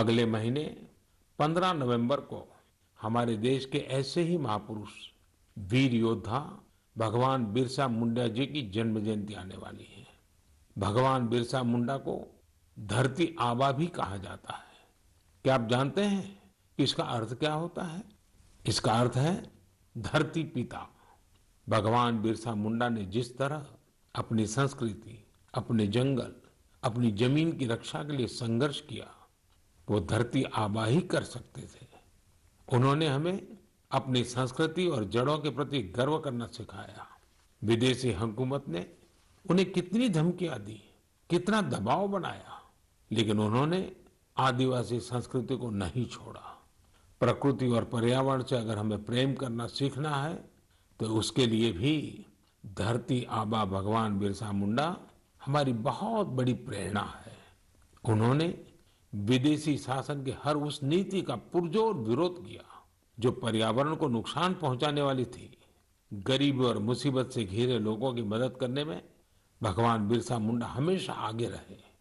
अगले महीने 15 नवंबर को हमारे देश के ऐसे ही महापुरुष वीर योद्धा भगवान बिरसा मुंडा जी की जन्म जयंती आने वाली है भगवान बिरसा मुंडा को धरती आबा भी कहा जाता है क्या आप जानते हैं इसका अर्थ क्या होता है इसका अर्थ है धरती पिता भगवान बिरसा मुंडा ने जिस तरह अपनी संस्कृति अपने जंगल अपनी जमीन की रक्षा के लिए संघर्ष किया वो धरती आबा ही कर सकते थे उन्होंने हमें अपनी संस्कृति और जड़ों के प्रति गर्व करना सिखाया विदेशी हुकूमत ने उन्हें कितनी धमकियां दी कितना दबाव बनाया लेकिन उन्होंने आदिवासी संस्कृति को नहीं छोड़ा प्रकृति और पर्यावरण से अगर हमें प्रेम करना सीखना है तो उसके लिए भी धरती आबा भगवान बिरसा मुंडा हमारी बहुत बड़ी प्रेरणा है उन्होंने विदेशी शासन की हर उस नीति का पुरजोर विरोध किया जो पर्यावरण को नुकसान पहुंचाने वाली थी गरीब और मुसीबत से घिरे लोगों की मदद करने में भगवान बिरसा मुंडा हमेशा आगे रहे